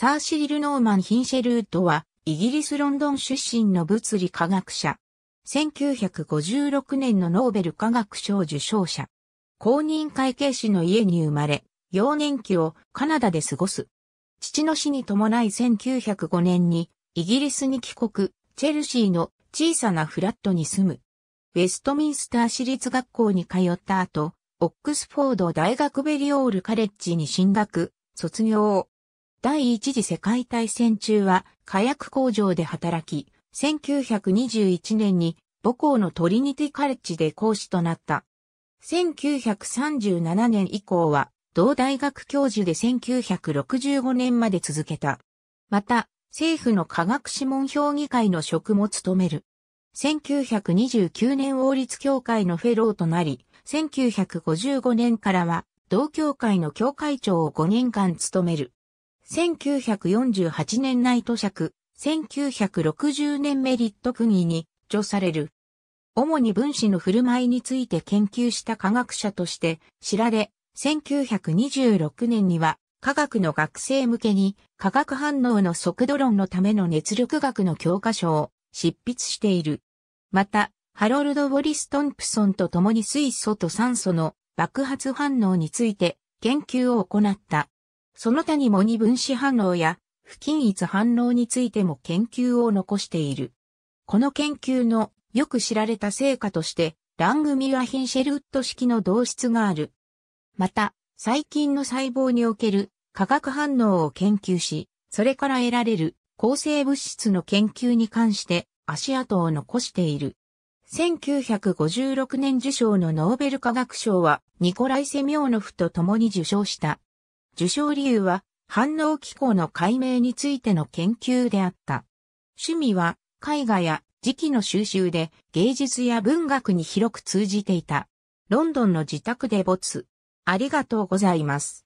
サーシリル・ノーマン・ヒンシェルートは、イギリス・ロンドン出身の物理科学者。1956年のノーベル科学賞受賞者。公認会計士の家に生まれ、幼年期をカナダで過ごす。父の死に伴い1905年にイギリスに帰国、チェルシーの小さなフラットに住む。ウェストミンスター私立学校に通った後、オックスフォード大学ベリオールカレッジに進学、卒業第一次世界大戦中は火薬工場で働き、1921年に母校のトリニティカレッジで講師となった。1937年以降は同大学教授で1965年まで続けた。また、政府の科学諮問評議会の職も務める。1929年王立協会のフェローとなり、1955年からは同協会の協会長を5年間務める。1948年ナイト爵、1960年メリット区議に助される。主に分子の振る舞いについて研究した科学者として知られ、1926年には科学の学生向けに化学反応の速度論のための熱力学の教科書を執筆している。また、ハロルド・ウォリス・トンプソンと共に水素と酸素の爆発反応について研究を行った。その他にも二分子反応や不均一反応についても研究を残している。この研究のよく知られた成果として、ラングミュア・ヒンシェルウッド式の導出がある。また、細菌の細胞における化学反応を研究し、それから得られる抗生物質の研究に関して足跡を残している。1956年受賞のノーベル化学賞はニコライ・セミョーノフと共に受賞した。受賞理由は反応機構の解明についての研究であった。趣味は絵画や時期の収集で芸術や文学に広く通じていた。ロンドンの自宅で没。ありがとうございます。